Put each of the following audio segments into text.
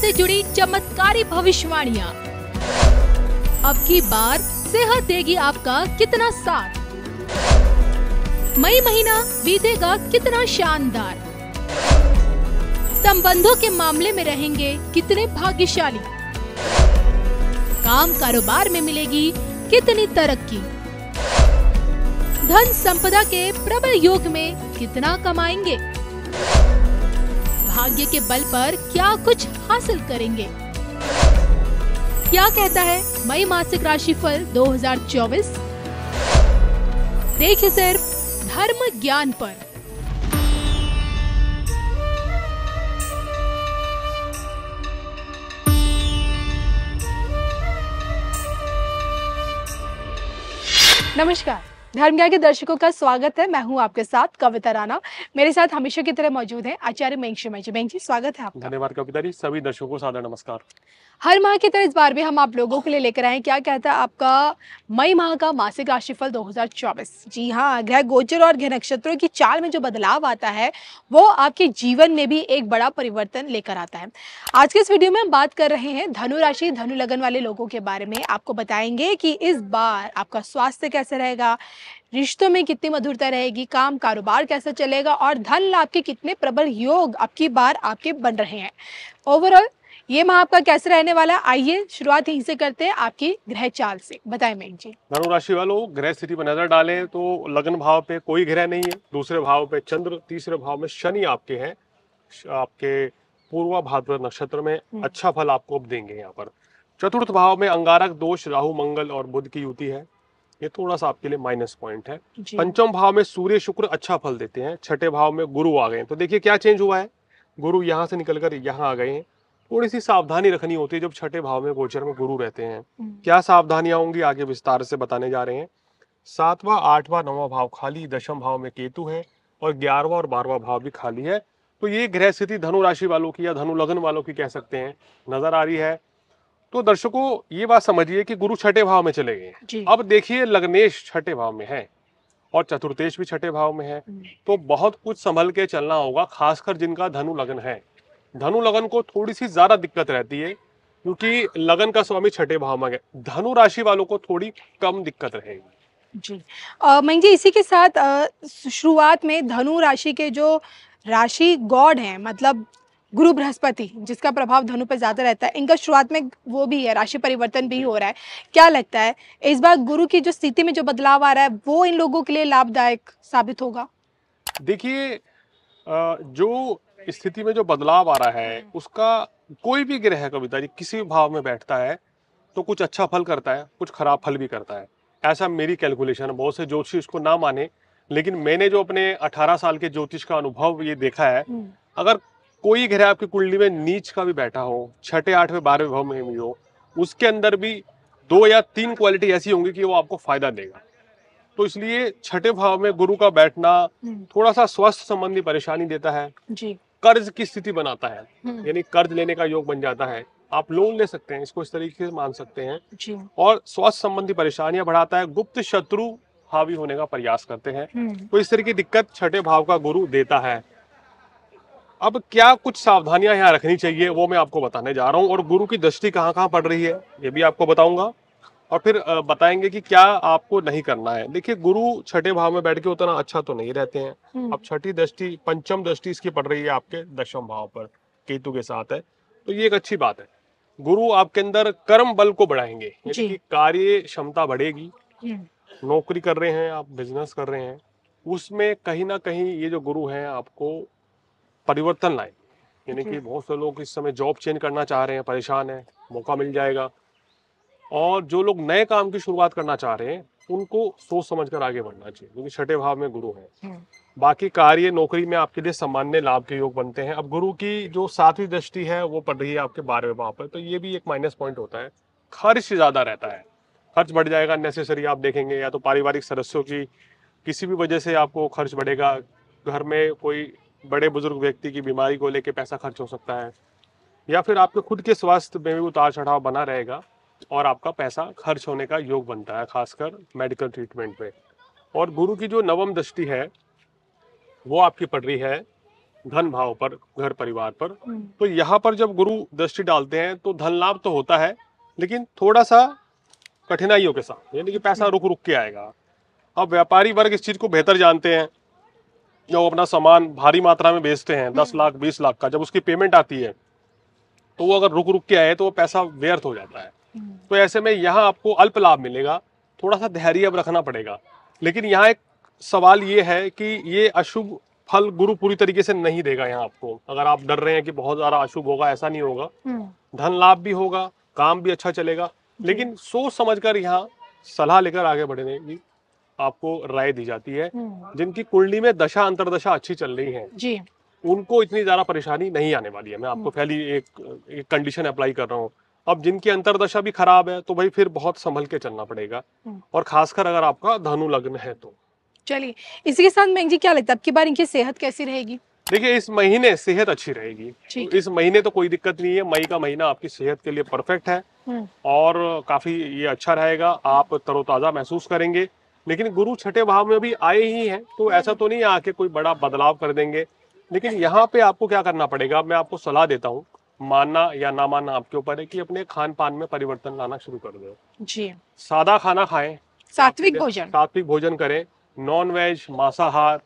से जुड़ी चमत्कारी भविष्यवाणिया अब की बार सेहत देगी आपका कितना साथ मई महीना बीतेगा कितना शानदार संबंधों के मामले में रहेंगे कितने भाग्यशाली काम कारोबार में मिलेगी कितनी तरक्की धन संपदा के प्रबल योग में कितना कमाएंगे भाग्य के बल पर क्या कुछ हासिल करेंगे क्या कहता है मई मासिक राशिफल 2024? देखिए सिर्फ धर्म ज्ञान पर नमस्कार धर्मज्ञा के दर्शकों का स्वागत है मैं हूं आपके साथ कविता राणा मेरे साथ हमेशा की तरह मौजूद है आचार्य मेंगशी मैजी मेंगजी स्वागत है आपका धन्यवाद कविता जी सभी दर्शकों को सादर नमस्कार हर माह की तरह इस बार भी हम आप लोगों के लिए लेकर आए क्या कहता है आपका मई माह का मासिक राशिफल 2024 जी हाँ ग्रह गोचर और ग्रह नक्षत्रों की चाल में जो बदलाव आता है वो आपके जीवन में भी एक बड़ा परिवर्तन लेकर आता है आज के इस वीडियो में हम बात कर रहे हैं धनु राशि धनु लगन वाले लोगों के बारे में आपको बताएंगे कि इस बार आपका स्वास्थ्य कैसे रहेगा रिश्तों में कितनी मधुरता रहेगी काम कारोबार कैसा चलेगा और धन लाभ के कितने प्रबल योग अब की बार आपके बन रहे हैं ओवरऑल ये माह आपका कैसे रहने वाला आइए शुरुआत यहीं से करते हैं आपकी ग्रह चाल से बताए मैं जी धनु राशि वालों ग्रह स्थिति पर नजर डालें तो लग्न भाव पे कोई ग्रह नहीं है दूसरे भाव पे चंद्र तीसरे भाव में शनि आपके हैं आपके पूर्वा भाद्र नक्षत्र में हम्म। अच्छा फल आपको अब देंगे यहाँ पर चतुर्थ भाव में अंगारक दोष राहु मंगल और बुद्ध की युति है ये थोड़ा सा आपके लिए माइनस पॉइंट है पंचम भाव में सूर्य शुक्र अच्छा फल देते हैं छठे भाव में गुरु आ गए तो देखिए क्या चेंज हुआ है गुरु यहाँ से निकल कर यहाँ आ गए हैं थोड़ी सी सावधानी रखनी होती है जब छठे भाव में गोचर में गुरु रहते हैं हम्म। क्या सावधानियां होंगी आगे विस्तार से बताने जा रहे हैं सातवा आठवा नवा भाव खाली दशम भाव में केतु है और ग्यारहवा और बारहवा भाव भी खाली है तो ये ग्रह स्थिति धनु राशि वालों की या धनु लग्न वालों की कह सकते हैं नजर आ रही है तो दर्शकों ये बात समझिए कि गुरु छठे भाव में चले गए अब देखिए लग्नेश छठे भाव में है और चतुर्थेश भी छठे भाव में है हम्म। तो बहुत कुछ संभल के चलना होगा खासकर जिनका धनु लगन है धनु लगन को थोड़ी सी ज्यादा दिक्कत रहती है क्योंकि लगन का स्वामी छठे भाव में है धनु राशि वालों को थोड़ी कम दिक्कत रहेगी जी मैं जी इसी के साथ शुरुआत में धनु राशि के जो राशि गॉड है मतलब गुरु बृहस्पति जिसका प्रभाव धनु पर ज़्यादा रहता है इनका शुरुआत में वो भी है राशि परिवर्तन भी हो रहा है क्या लगता है इस बार गुरु की जो स्थिति में जो बदलाव आ रहा है वो इन लोगों के लिए लाभदायक साबित होगा देखिए जो स्थिति में जो बदलाव आ रहा है उसका कोई भी ग्रह कविता जी किसी भाव में बैठता है तो कुछ अच्छा फल करता है कुछ खराब फल भी करता है ऐसा मेरी कैलकुलेशन बहुत से ज्योतिषी इसको ना माने लेकिन मैंने जो अपने 18 साल के ज्योतिष का अनुभव ये देखा है हम्म। अगर कोई घर आपकी कुंडली में नीच का भी बैठा हो छठे आठवें बारहवें भाव में भी हो उसके अंदर भी दो या तीन क्वालिटी ऐसी होंगी कि वो आपको फायदा देगा तो इसलिए छठे भाव में गुरु का बैठना हम्म। थोड़ा सा स्वास्थ्य संबंधी परेशानी देता है जी। कर्ज की स्थिति बनाता है हम्म। यानी कर्ज लेने का योग बन जाता है आप लोन ले सकते हैं इसको इस तरीके से मान सकते हैं जी। और स्वास्थ्य संबंधी परेशानियां बढ़ाता है गुप्त शत्रु हावी होने का प्रयास करते हैं हम्म। तो इस तरह की दिक्कत छठे भाव का गुरु देता है अब क्या कुछ सावधानियां यहाँ रखनी चाहिए वो मैं आपको बताने जा रहा हूँ और गुरु की दृष्टि कहाँ कहाँ पड़ रही है ये भी आपको बताऊंगा और फिर बताएंगे कि क्या आपको नहीं करना है देखिए गुरु छठे भाव में बैठ के उतना अच्छा तो नहीं रहते हैं हम्म। अब छठी दृष्टि पंचम दृष्टि इसकी पड़ रही है आपके दशम भाव पर केतु के साथ है तो ये एक अच्छी बात है गुरु आपके अंदर कर्म बल को बढ़ाएंगे कार्य क्षमता बढ़ेगी हम्म। नौकरी कर रहे हैं आप बिजनेस कर रहे हैं उसमें कहीं ना कहीं ये जो गुरु हैं आपको परिवर्तन लाए यानी कि बहुत से लोग इस समय जॉब चेंज करना चाह रहे हैं परेशान है मौका मिल जाएगा और जो लोग नए काम की शुरुआत करना चाह रहे हैं उनको सोच समझ कर आगे बढ़ना चाहिए क्योंकि छठे भाव में गुरु है हम्म। बाकी कार्य नौकरी में आपके लिए सामान्य लाभ के योग बनते हैं अब गुरु की जो सातवीं दृष्टि है वो पड़ रही है आपके बारहवें भाव पर तो ये भी एक माइनस पॉइंट होता है खर्च ज्यादा रहता है खर्च बढ़ जाएगा नेसेसरी आप देखेंगे या तो पारिवारिक सदस्यों की किसी भी वजह से आपको खर्च बढ़ेगा घर में कोई बड़े बुजुर्ग व्यक्ति की बीमारी को लेकर पैसा खर्च हो सकता है या फिर आपके खुद के स्वास्थ्य में भी उतार चढ़ाव बना रहेगा और आपका पैसा खर्च होने का योग बनता है खासकर मेडिकल ट्रीटमेंट पे और गुरु की जो नवम दृष्टि है वो आपकी पड़ रही है धन भाव पर घर परिवार पर हम्म। तो यहाँ पर जब गुरु दृष्टि डालते हैं तो धन लाभ तो होता है लेकिन थोड़ा सा कठिनाइयों के साथ यानी कि पैसा हम्म। रुक रुक के आएगा अब व्यापारी वर्ग इस चीज को बेहतर जानते हैं जो अपना सामान भारी मात्रा में बेचते हैं दस लाख बीस लाख का जब उसकी पेमेंट आती है तो वो अगर रुक रुक के आए तो वो पैसा व्यर्थ हो जाता है तो ऐसे में यहाँ आपको अल्प लाभ मिलेगा थोड़ा सा धैर्य अब रखना पड़ेगा लेकिन यहाँ एक सवाल ये है कि ये अशुभ फल गुरु पूरी तरीके से नहीं देगा यहाँ आपको अगर आप डर रहे हैं कि बहुत ज्यादा अशुभ होगा ऐसा नहीं होगा हम्म। धन लाभ भी होगा काम भी अच्छा चलेगा लेकिन सोच समझ कर यहाँ सलाह लेकर आगे बढ़ने की आपको राय दी जाती है हम्म। जिनकी कुंडली में दशा अंतरदशा अच्छी चल रही है जी उनको इतनी ज्यादा परेशानी नहीं आने वाली है मैं आपको हम्म। पहली एक, एक कंडीशन अप्लाई कर रहा हूँ अब जिनकी अंतरदशा भी खराब है तो भाई फिर बहुत संभल के चलना पड़ेगा हम्म। और खासकर अगर आपका धनु लग्न है तो चलिए इसी के साथ जी क्या लगता है आपकी की बार इनकी सेहत कैसी रहेगी देखिए इस महीने सेहत अच्छी रहेगी तो इस महीने तो कोई दिक्कत नहीं है मई का महीना आपकी सेहत के लिए परफेक्ट है और काफी ये अच्छा रहेगा आप तरोताजा महसूस करेंगे लेकिन गुरु छठे भाव में भी आए ही हैं तो हम्म। ऐसा तो नहीं आके कोई बड़ा बदलाव कर देंगे लेकिन यहाँ पे आपको क्या करना पड़ेगा मैं आपको सलाह देता हूँ मानना या ना मानना आपके ऊपर है कि अपने खान पान में परिवर्तन लाना शुरू कर दो जी सादा खाना खाए सात्विक भोजन सात्विक भोजन करें नॉन वेज मांसाहार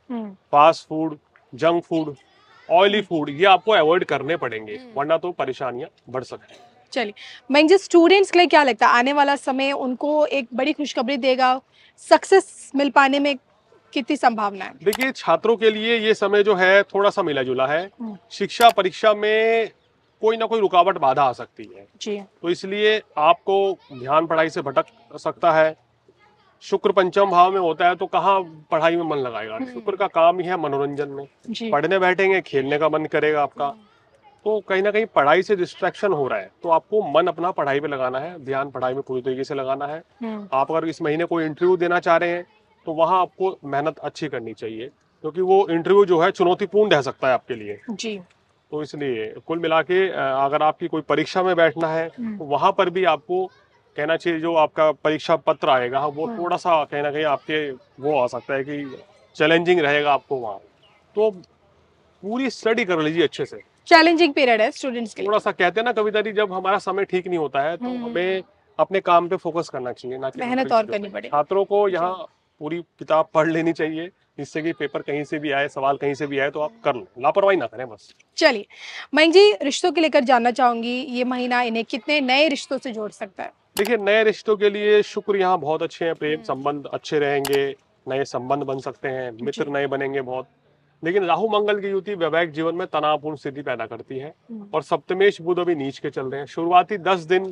fast food junk food oily food ये आपको अवॉइड करने पड़ेंगे हम्म। वरना तो परेशानियां बढ़ सकती हैं चलिए मैं जो स्टूडेंट्स के लिए क्या लगता है आने वाला समय उनको एक बड़ी खुशखबरी देगा सक्सेस मिल पाने में कितनी संभावना है देखिए छात्रों के लिए ये समय जो है थोड़ा सा मिला जुला है हम्म। शिक्षा परीक्षा में कोई ना कोई रुकावट बाधा आ सकती है जी तो इसलिए आपको ध्यान पढ़ाई से भटक सकता है शुक्र पंचम भाव में होता है तो कहाँ पढ़ाई में मन लगाएगा हम्म। शुक्र का काम ही है मनोरंजन में पढ़ने बैठेंगे खेलने का मन करेगा आपका हम्म। आपको कहीं ना कहीं पढ़ाई से डिस्ट्रैक्शन हो रहा है तो आपको मन अपना पढ़ाई पे लगाना है ध्यान पढ़ाई में पूरी तरीके से लगाना है हम्म। आप अगर इस महीने कोई इंटरव्यू देना चाह रहे हैं तो वहाँ आपको मेहनत अच्छी करनी चाहिए क्योंकि वो इंटरव्यू जो है चुनौतीपूर्ण रह सकता है आपके लिए जी तो इसलिए कुल मिला के अगर आपकी कोई परीक्षा में बैठना है हम्म। तो वहाँ पर भी आपको कहना चाहिए जो आपका परीक्षा पत्र आएगा वो हाँ। थोड़ा सा कहीं ना कहीं आपके वो आ सकता है कि चैलेंजिंग रहेगा आपको वहाँ तो पूरी स्टडी कर लीजिए अच्छे से चैलेंजिंग पीरियड है स्टूडेंट्स के लिए थोड़ा सा कहते हैं ना कविता जी जब हमारा समय ठीक नहीं होता है तो हम्म। हमें अपने काम पे फोकस करना चाहिए ना मेहनत और करनी पड़े छात्रों को यहाँ पूरी किताब पढ़ लेनी चाहिए जिससे कि पेपर कहीं से भी आए सवाल कहीं से भी आए तो आप कर लो लापरवाही ना करें बस चलिए मयंक जी रिश्तों के लेकर जानना चाहूंगी ये महीना इन्हें कितने नए रिश्तों से जोड़ सकता है देखिए नए रिश्तों के लिए शुक्र यहाँ बहुत अच्छे हैं प्रेम हम्म। संबंध अच्छे रहेंगे नए संबंध बन सकते हैं मित्र नए बनेंगे बहुत लेकिन राहु मंगल की युति वैवाहिक जीवन में तनावपूर्ण स्थिति पैदा करती है और सप्तमेश बुध अभी नीच के चल रहे हैं शुरुआती दस दिन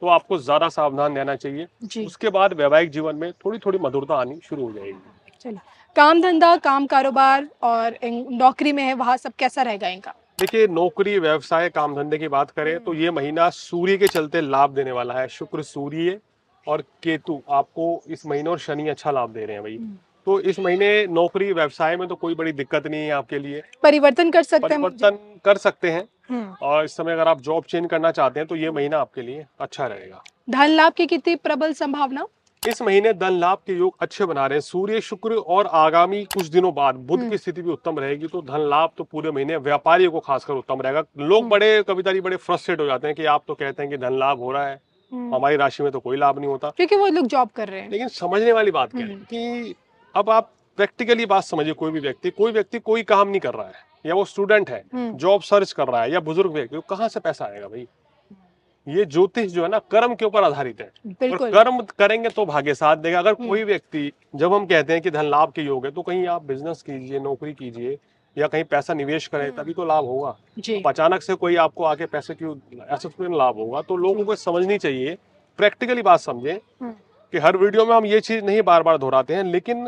तो आपको ज्यादा सावधान रहना चाहिए उसके बाद वैवाहिक जीवन में थोड़ी थोड़ी मधुरता आनी शुरू हो जाएगी चलिए काम धंधा काम कारोबार और नौकरी में है वहाँ सब कैसा रहेगा इनका देखिए नौकरी व्यवसाय काम धंधे की बात करें तो ये हम्म। महीना सूर्य के चलते लाभ देने वाला है शुक्र सूर्य और केतु आपको इस महीने और शनि अच्छा लाभ दे रहे हैं भाई हम्म। तो इस महीने नौकरी व्यवसाय में तो कोई बड़ी दिक्कत नहीं है आपके लिए परिवर्तन कर सकते हैं परिवर्तन कर सकते हैं हम्म। और इस समय अगर आप जॉब चेंज करना चाहते हैं तो ये महीना आपके लिए अच्छा रहेगा धन लाभ की कितनी प्रबल संभावना इस महीने धन लाभ के योग अच्छे बना रहे हैं सूर्य शुक्र और आगामी कुछ दिनों बाद बुध हम्म। की स्थिति भी उत्तम रहेगी तो धन लाभ तो पूरे महीने व्यापारियों को खासकर उत्तम रहेगा लोग हम्म। बड़े कभी बड़े फ्रस्ट्रेट हो जाते हैं कि आप तो कहते हैं कि धन लाभ हो रहा है हमारी राशि में तो कोई लाभ नहीं होता क्योंकि वो लोग जॉब कर रहे हैं लेकिन समझने वाली बात क्या है कि अब आप प्रैक्टिकली बात समझिए कोई भी व्यक्ति कोई व्यक्ति कोई काम नहीं कर रहा है या वो स्टूडेंट है जॉब हम्म। सर्च कर रहा है या बुजुर्ग व्यक्ति कहाँ से पैसा आएगा भाई ये ज्योतिष जो है ना कर्म के ऊपर आधारित है और कर्म करेंगे तो भाग्य साथ देगा अगर हम्म। कोई व्यक्ति जब हम कहते हैं कि धन लाभ के योग है तो कहीं आप बिजनेस कीजिए नौकरी कीजिए या कहीं पैसा निवेश करें हम्म। तभी तो लाभ होगा तो अचानक से कोई आपको आके पैसे क्यों ऐसे तो लाभ होगा तो लोगों को समझनी चाहिए प्रैक्टिकली बात समझे कि हर वीडियो में हम ये चीज़ नहीं बार बार दोहराते हैं लेकिन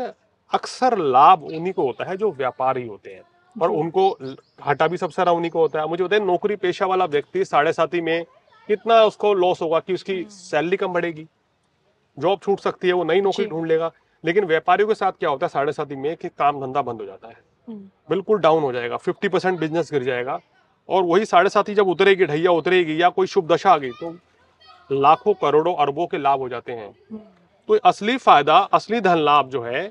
अक्सर लाभ उन्हीं को होता है जो व्यापारी होते हैं और उनको घाटा भी सबसे उन्हीं को होता है मुझे बताए नौकरी पेशा वाला व्यक्ति साढ़े साथी में कितना उसको लॉस होगा कि उसकी सैलरी कम बढ़ेगी जॉब छूट सकती है वो नई नौकरी ढूंढ लेगा लेकिन व्यापारियों के साथ क्या होता है साढ़े साथी में कि काम धंधा बंद हो जाता है हम्म। बिल्कुल डाउन हो जाएगा फिफ्टी परसेंट बिजनेस गिर जाएगा और वही साढ़े साथी जब उतरेगी ढैया उतरेगी या कोई शुभ दशा आ गई तो लाखों करोड़ों अरबों के लाभ हो जाते हैं हम्म। तो असली फायदा असली धन लाभ जो है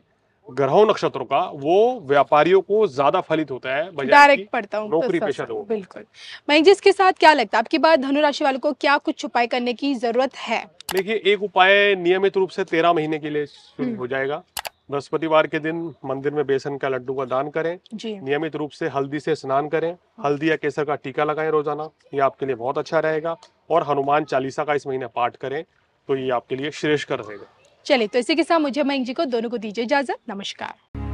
ग्रहों नक्षत्रों का वो व्यापारियों को ज्यादा फलित होता है डायरेक्ट पढ़ता हूँ नौकरी पेशा तो बिल्कुल मैं जिसके साथ क्या लगता है आपकी बात धनुराशि वालों को क्या कुछ उपाय करने की जरूरत है देखिए एक उपाय नियमित रूप से तेरह महीने के लिए शुरू हम्म। हो जाएगा बृहस्पतिवार के दिन मंदिर में बेसन का लड्डू का दान करें नियमित रूप से हल्दी से स्नान करें हल्दी या केसर का टीका लगाएं रोजाना ये आपके लिए बहुत अच्छा रहेगा और हनुमान चालीसा का इस महीने पाठ करें तो ये आपके लिए श्रेष्ठ कर रहेगा चलिए तो इसी के साथ मुझे मयंक जी को दोनों को दीजिए इजाजत नमस्कार